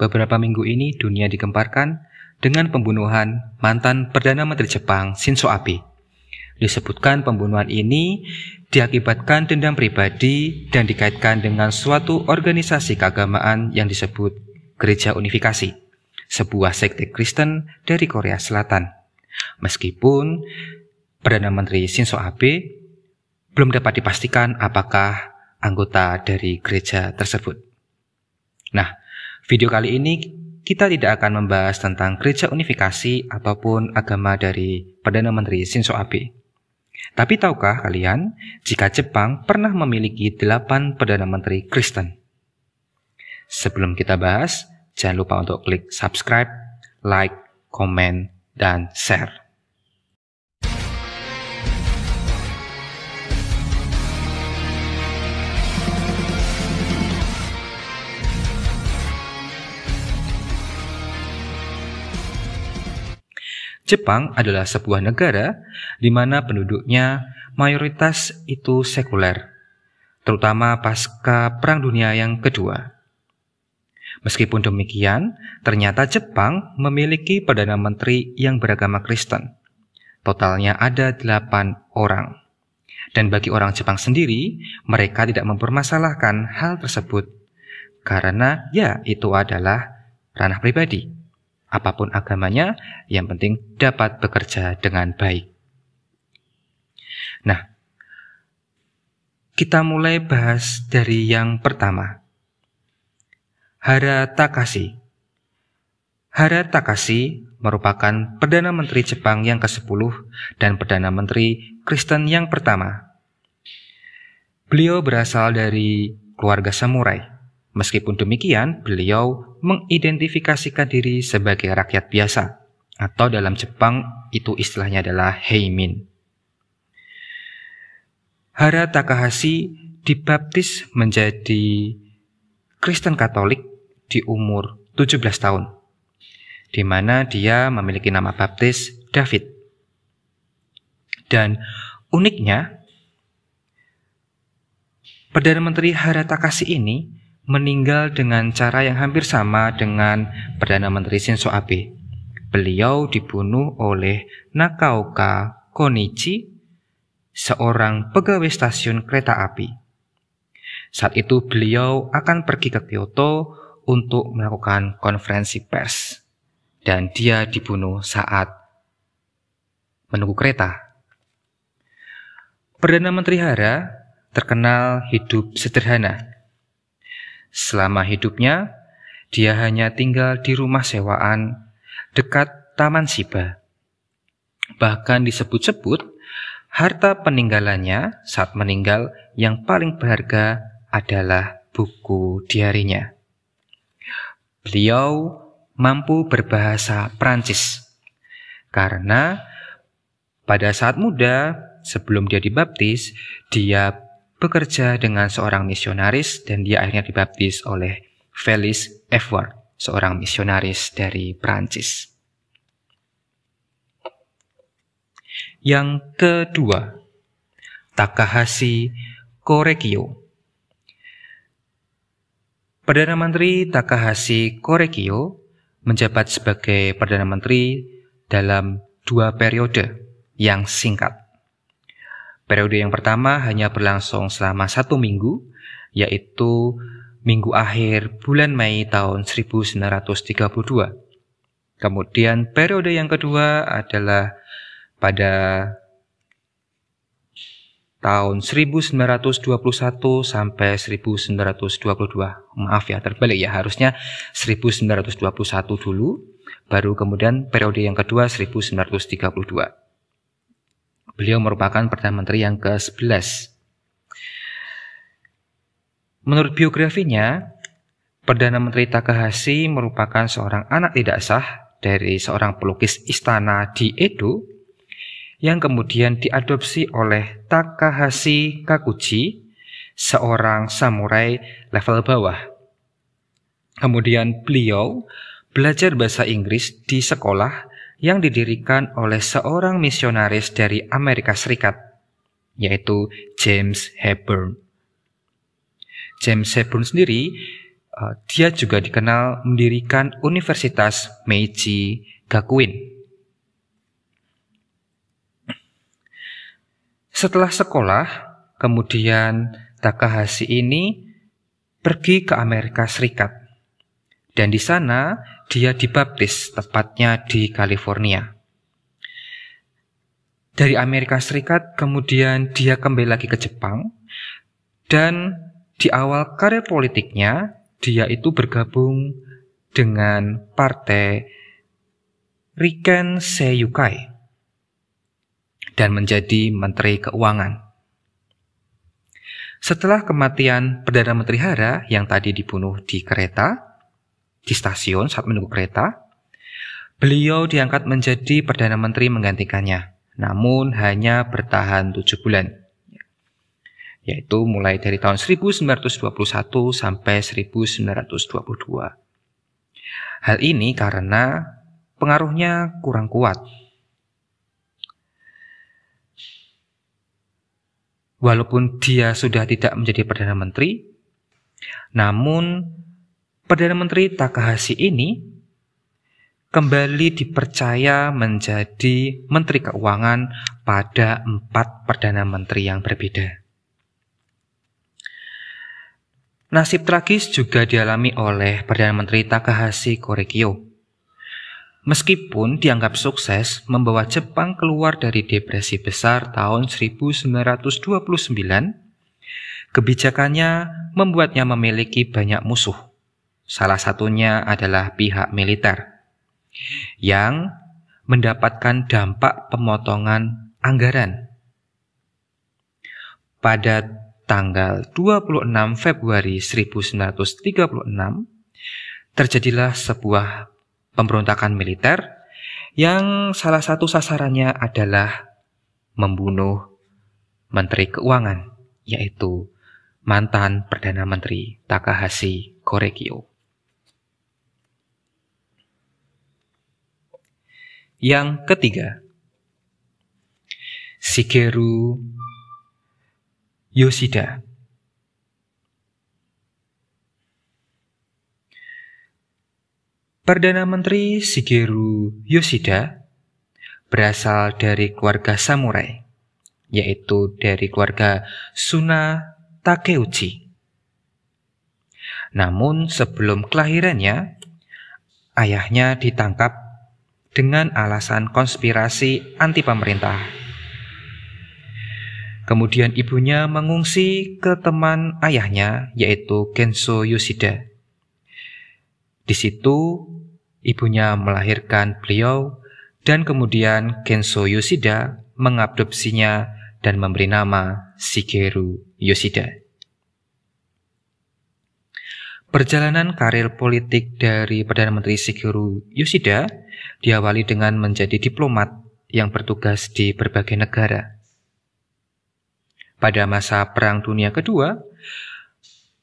beberapa minggu ini dunia dikemparkan dengan pembunuhan mantan Perdana Menteri Jepang Shinzo Abe. Disebutkan pembunuhan ini diakibatkan dendam pribadi dan dikaitkan dengan suatu organisasi keagamaan yang disebut Gereja Unifikasi, sebuah sekte Kristen dari Korea Selatan. Meskipun Perdana Menteri Shinzo Abe belum dapat dipastikan apakah anggota dari gereja tersebut. Nah, Video kali ini kita tidak akan membahas tentang gereja unifikasi ataupun agama dari Perdana Menteri Shinzo Abe. Tapi tahukah kalian jika Jepang pernah memiliki 8 Perdana Menteri Kristen? Sebelum kita bahas, jangan lupa untuk klik subscribe, like, comment, dan share. Jepang adalah sebuah negara di mana penduduknya mayoritas itu sekuler, terutama pasca Perang Dunia yang kedua. Meskipun demikian, ternyata Jepang memiliki Perdana Menteri yang beragama Kristen. Totalnya ada delapan orang. Dan bagi orang Jepang sendiri, mereka tidak mempermasalahkan hal tersebut. Karena ya itu adalah ranah pribadi apapun agamanya, yang penting dapat bekerja dengan baik. Nah, kita mulai bahas dari yang pertama. Hara Takashi. Hara Takashi merupakan Perdana Menteri Jepang yang ke-10 dan Perdana Menteri Kristen yang pertama. Beliau berasal dari keluarga samurai Meskipun demikian, beliau mengidentifikasikan diri sebagai rakyat biasa, atau dalam Jepang itu istilahnya adalah heimin. Hara Takahashi dibaptis menjadi Kristen Katolik di umur 17 tahun, di mana dia memiliki nama baptis David. Dan uniknya, Perdana Menteri Hara Takahashi ini meninggal dengan cara yang hampir sama dengan Perdana Menteri Shinzo Abe. Beliau dibunuh oleh Nakaoka Konichi, seorang pegawai stasiun kereta api. Saat itu beliau akan pergi ke Kyoto untuk melakukan konferensi pers dan dia dibunuh saat menunggu kereta. Perdana Menteri Hara terkenal hidup sederhana Selama hidupnya, dia hanya tinggal di rumah sewaan dekat Taman Siba. Bahkan disebut-sebut, harta peninggalannya saat meninggal yang paling berharga adalah buku diarinya. Beliau mampu berbahasa Prancis karena pada saat muda, sebelum dia dibaptis, dia bekerja dengan seorang misionaris dan dia akhirnya dibaptis oleh Felis Edward, seorang misionaris dari Prancis. Yang kedua, Takahashi Korekio. Perdana Menteri Takahashi Korekio menjabat sebagai Perdana Menteri dalam dua periode yang singkat. Periode yang pertama hanya berlangsung selama satu minggu, yaitu minggu akhir bulan Mei tahun 1932. Kemudian periode yang kedua adalah pada tahun 1921 sampai 1922. Maaf ya, terbalik ya. Harusnya 1921 dulu, baru kemudian periode yang kedua 1932. Beliau merupakan Perdana Menteri yang ke-11. Menurut biografinya, Perdana Menteri Takahashi merupakan seorang anak tidak sah dari seorang pelukis istana di Edo yang kemudian diadopsi oleh Takahashi Kakuchi, seorang samurai level bawah. Kemudian beliau belajar bahasa Inggris di sekolah yang didirikan oleh seorang misionaris dari Amerika Serikat, yaitu James Hepburn. James Hepburn sendiri, eh, dia juga dikenal mendirikan Universitas Meiji Gakuin. Setelah sekolah, kemudian Takahashi ini pergi ke Amerika Serikat dan di sana dia dibaptis, tepatnya di California. Dari Amerika Serikat, kemudian dia kembali lagi ke Jepang, dan di awal karir politiknya, dia itu bergabung dengan partai Riken Seiyukai dan menjadi Menteri Keuangan. Setelah kematian Perdana Menteri Hara yang tadi dibunuh di kereta, di stasiun saat menunggu kereta. Beliau diangkat menjadi Perdana Menteri menggantikannya, namun hanya bertahan tujuh bulan, yaitu mulai dari tahun 1921 sampai 1922. Hal ini karena pengaruhnya kurang kuat walaupun dia sudah tidak menjadi Perdana Menteri, namun Perdana Menteri Takahashi ini kembali dipercaya menjadi Menteri Keuangan pada empat Perdana Menteri yang berbeda. Nasib tragis juga dialami oleh Perdana Menteri Takahashi Korekyo. Meskipun dianggap sukses membawa Jepang keluar dari depresi besar tahun 1929, kebijakannya membuatnya memiliki banyak musuh. Salah satunya adalah pihak militer yang mendapatkan dampak pemotongan anggaran. Pada tanggal 26 Februari 1936 terjadilah sebuah pemberontakan militer yang salah satu sasarannya adalah membunuh Menteri Keuangan, yaitu mantan Perdana Menteri Takahashi Korekyo. Yang ketiga, Shigeru Yoshida. Perdana Menteri Shigeru Yoshida berasal dari keluarga samurai, yaitu dari keluarga Suna Takeuchi. Namun sebelum kelahirannya, ayahnya ditangkap dengan alasan konspirasi anti pemerintah. Kemudian ibunya mengungsi ke teman ayahnya yaitu Kenzo Yoshida. Di situ ibunya melahirkan beliau dan kemudian Kenzo Yoshida mengadopsinya dan memberi nama Shigeru Yoshida. Perjalanan karir politik dari Perdana Menteri Shigeru Yoshida diawali dengan menjadi diplomat yang bertugas di berbagai negara. Pada masa Perang Dunia Kedua,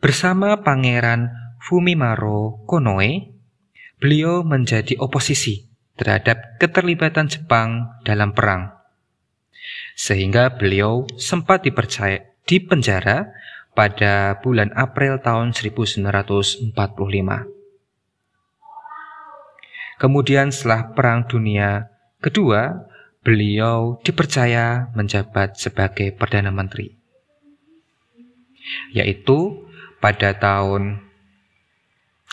bersama Pangeran Fumimaro Konoe, beliau menjadi oposisi terhadap keterlibatan Jepang dalam perang. Sehingga beliau sempat dipercaya di penjara pada bulan April tahun 1945. Kemudian setelah Perang Dunia Kedua, beliau dipercaya menjabat sebagai Perdana Menteri, yaitu pada tahun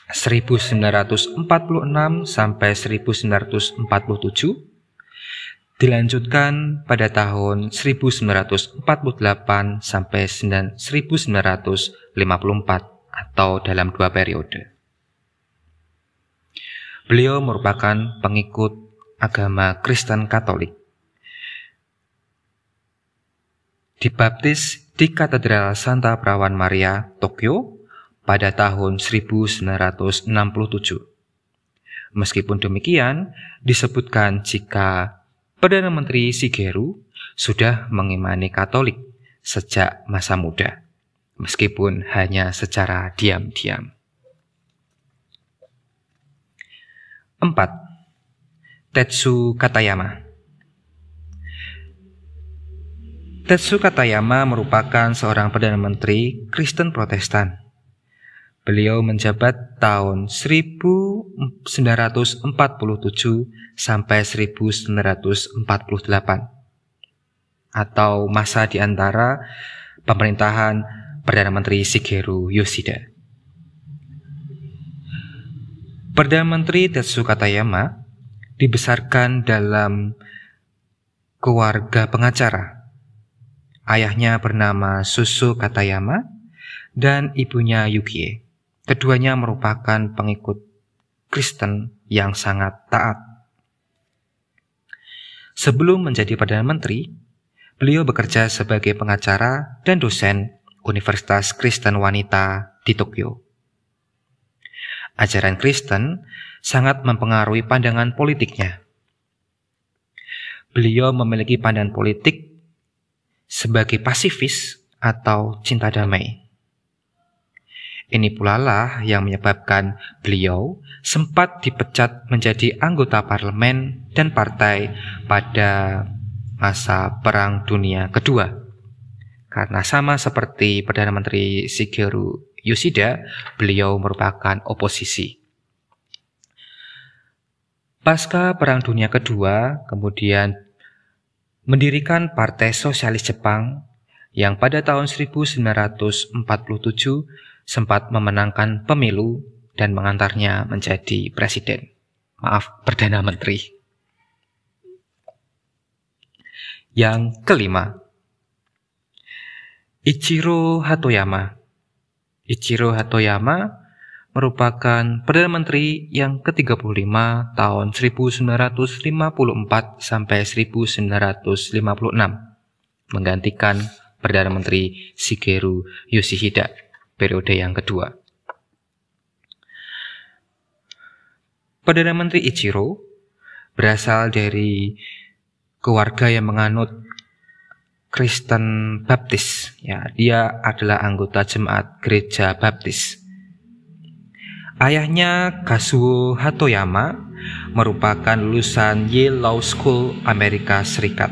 1946 sampai 1947, dilanjutkan pada tahun 1948 sampai 1954 atau dalam dua periode. Beliau merupakan pengikut agama Kristen Katolik. Dibaptis di Katedral Santa Perawan Maria, Tokyo pada tahun 1967. Meskipun demikian, disebutkan jika Perdana Menteri Shigeru sudah mengimani Katolik sejak masa muda, meskipun hanya secara diam-diam. 4. Tetsu Katayama Tetsu Katayama merupakan seorang Perdana Menteri Kristen Protestan. Beliau menjabat tahun 1947 sampai 1948 atau masa di antara pemerintahan Perdana Menteri Shigeru Yoshida. Perdana Menteri Tetsu Katayama dibesarkan dalam keluarga pengacara. Ayahnya bernama Susu Katayama dan ibunya Yukie. Keduanya merupakan pengikut Kristen yang sangat taat. Sebelum menjadi Perdana Menteri, beliau bekerja sebagai pengacara dan dosen Universitas Kristen Wanita di Tokyo ajaran Kristen sangat mempengaruhi pandangan politiknya. Beliau memiliki pandangan politik sebagai pasifis atau cinta damai. Ini pula lah yang menyebabkan beliau sempat dipecat menjadi anggota parlemen dan partai pada masa Perang Dunia Kedua. Karena sama seperti Perdana Menteri Shigeru Yoshida, beliau merupakan oposisi. Pasca Perang Dunia Kedua, kemudian mendirikan Partai Sosialis Jepang yang pada tahun 1947 sempat memenangkan pemilu dan mengantarnya menjadi presiden. Maaf, Perdana Menteri. Yang kelima, Ichiro Hatoyama Ichiro Hatoyama merupakan Perdana Menteri yang ke-35 tahun 1954 sampai 1956, menggantikan Perdana Menteri Shigeru Yoshihide periode yang kedua. Perdana Menteri Ichiro berasal dari keluarga yang menganut Kristen Baptis. Ya, dia adalah anggota jemaat gereja Baptis. Ayahnya Kazuo Hatoyama merupakan lulusan Yale Law School Amerika Serikat.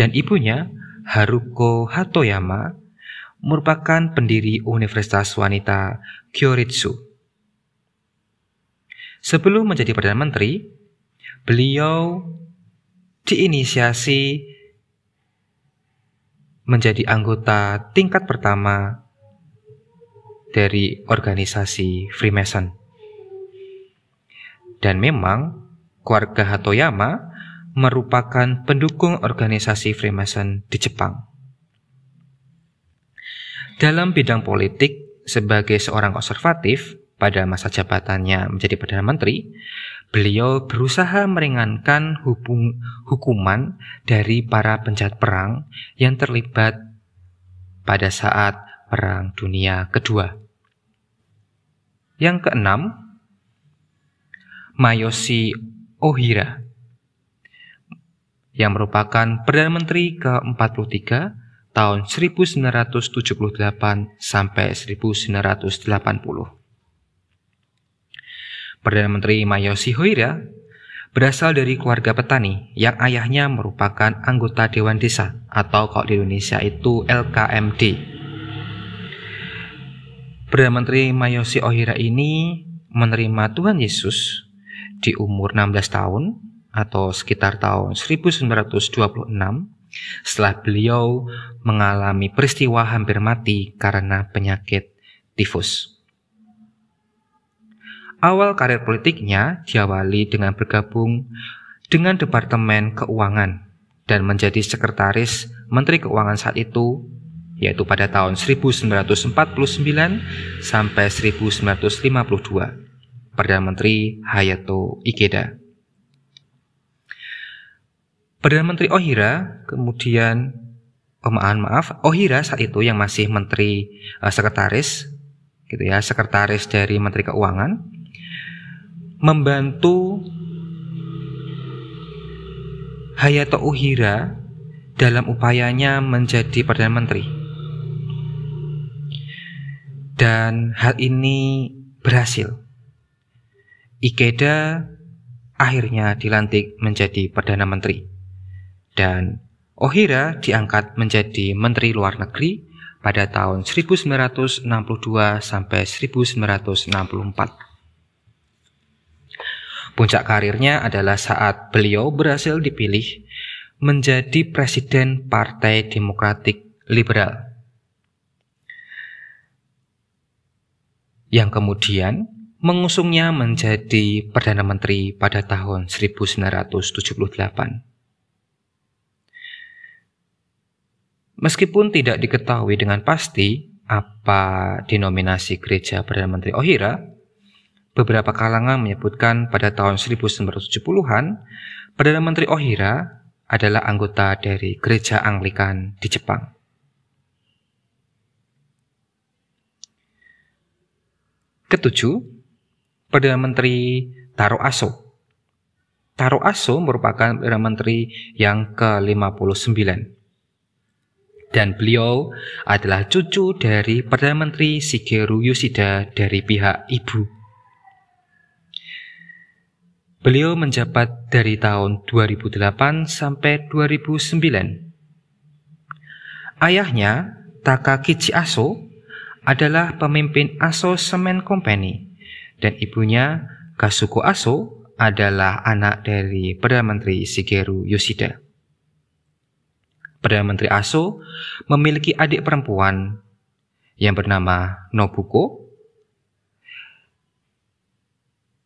Dan ibunya, Haruko Hatoyama, merupakan pendiri Universitas Wanita Kyoritsu. Sebelum menjadi Perdana Menteri, beliau diinisiasi menjadi anggota tingkat pertama dari organisasi Freemason. Dan memang keluarga Hatoyama merupakan pendukung organisasi Freemason di Jepang. Dalam bidang politik, sebagai seorang konservatif, pada masa jabatannya menjadi Perdana Menteri, beliau berusaha meringankan hubung, hukuman dari para penjahat perang yang terlibat pada saat Perang Dunia Kedua. Yang keenam, Mayoshi Ohira, yang merupakan Perdana Menteri ke-43 tahun 1978 sampai 1980 Perdana Menteri Mayoshi Hoira ya, berasal dari keluarga petani yang ayahnya merupakan anggota Dewan Desa atau kalau di Indonesia itu LKMD. Perdana Menteri Mayoshi Ohira ini menerima Tuhan Yesus di umur 16 tahun atau sekitar tahun 1926 setelah beliau mengalami peristiwa hampir mati karena penyakit tifus. Awal karir politiknya diawali dengan bergabung dengan Departemen Keuangan dan menjadi sekretaris Menteri Keuangan saat itu, yaitu pada tahun 1949 sampai 1952, Perdana Menteri Hayato Ikeda. Perdana Menteri Ohira kemudian oh, maaf, Ohira saat itu yang masih menteri uh, sekretaris gitu ya, sekretaris dari Menteri Keuangan membantu Hayato Uhira dalam upayanya menjadi Perdana Menteri. Dan hal ini berhasil. Ikeda akhirnya dilantik menjadi Perdana Menteri. Dan Ohira diangkat menjadi Menteri Luar Negeri pada tahun 1962 sampai 1964. Puncak karirnya adalah saat beliau berhasil dipilih menjadi presiden Partai Demokratik Liberal. Yang kemudian mengusungnya menjadi Perdana Menteri pada tahun 1978. Meskipun tidak diketahui dengan pasti apa denominasi gereja Perdana Menteri Ohira, Beberapa kalangan menyebutkan pada tahun 1970-an, Perdana Menteri Ohira adalah anggota dari gereja Anglikan di Jepang. Ketujuh, Perdana Menteri Taro Aso. Taro Aso merupakan Perdana Menteri yang ke-59 dan beliau adalah cucu dari Perdana Menteri Shigeru Yoshida dari pihak ibu. Beliau menjabat dari tahun 2008 sampai 2009. Ayahnya, Takakichi Aso, adalah pemimpin Aso Semen Company dan ibunya, Kasuko Aso, adalah anak dari Perdana Menteri Shigeru Yoshida. Perdana Menteri Aso memiliki adik perempuan yang bernama Nobuko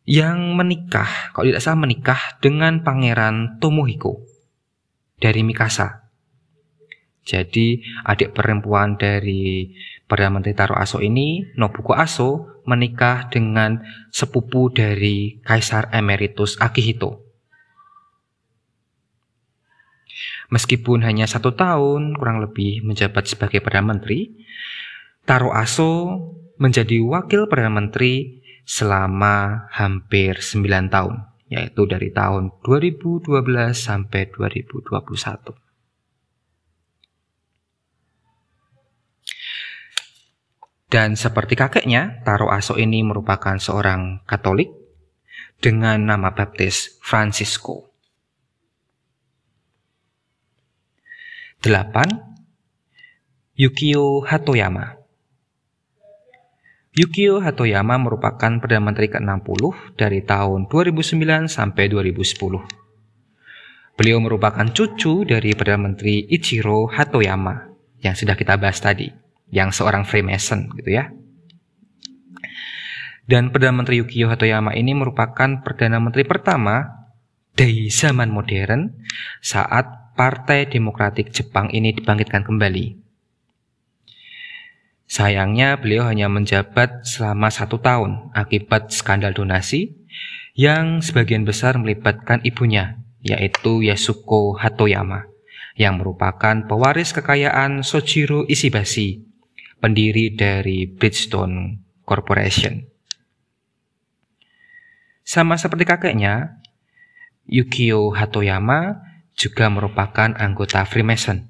yang menikah, kalau tidak salah menikah dengan Pangeran Tomohiko dari Mikasa. Jadi adik perempuan dari Perdana Menteri Taro Aso ini, Nobuko Aso, menikah dengan sepupu dari Kaisar Emeritus Akihito. Meskipun hanya satu tahun kurang lebih menjabat sebagai Perdana Menteri, Taro Aso menjadi wakil Perdana Menteri selama hampir 9 tahun, yaitu dari tahun 2012 sampai 2021. Dan seperti kakeknya, Taro Aso ini merupakan seorang Katolik dengan nama baptis Francisco. 8. Yukio Hatoyama Yukio Hatoyama merupakan Perdana Menteri ke-60 dari tahun 2009 sampai 2010. Beliau merupakan cucu dari Perdana Menteri Ichiro Hatoyama yang sudah kita bahas tadi, yang seorang Freemason gitu ya. Dan Perdana Menteri Yukio Hatoyama ini merupakan Perdana Menteri pertama dari zaman modern saat Partai Demokratik Jepang ini dibangkitkan kembali Sayangnya beliau hanya menjabat selama satu tahun akibat skandal donasi yang sebagian besar melibatkan ibunya, yaitu Yasuko Hatoyama, yang merupakan pewaris kekayaan Sojiro Ishibashi, pendiri dari Bridgestone Corporation. Sama seperti kakeknya, Yukio Hatoyama juga merupakan anggota Freemason.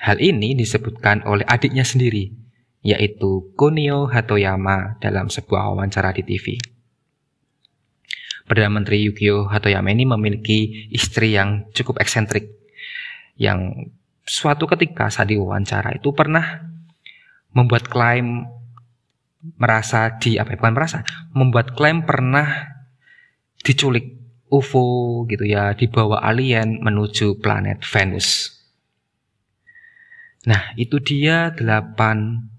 Hal ini disebutkan oleh adiknya sendiri, yaitu Kunio Hatoyama dalam sebuah wawancara di TV. Perdana Menteri Yukio Hatoyama ini memiliki istri yang cukup eksentrik yang suatu ketika saat diwawancara itu pernah membuat klaim merasa di apa ya, bukan merasa membuat klaim pernah diculik UFO gitu ya dibawa alien menuju planet Venus. Nah, itu dia 8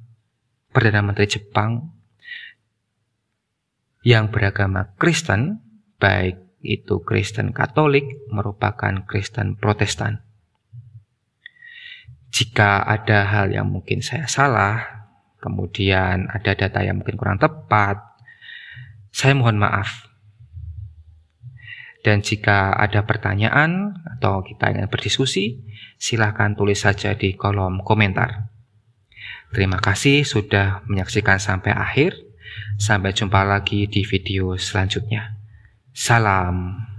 Perdana Menteri Jepang yang beragama Kristen, baik itu Kristen Katolik merupakan Kristen Protestan. Jika ada hal yang mungkin saya salah, kemudian ada data yang mungkin kurang tepat, saya mohon maaf. Dan jika ada pertanyaan atau kita ingin berdiskusi, silahkan tulis saja di kolom komentar. Terima kasih sudah menyaksikan sampai akhir. Sampai jumpa lagi di video selanjutnya. Salam.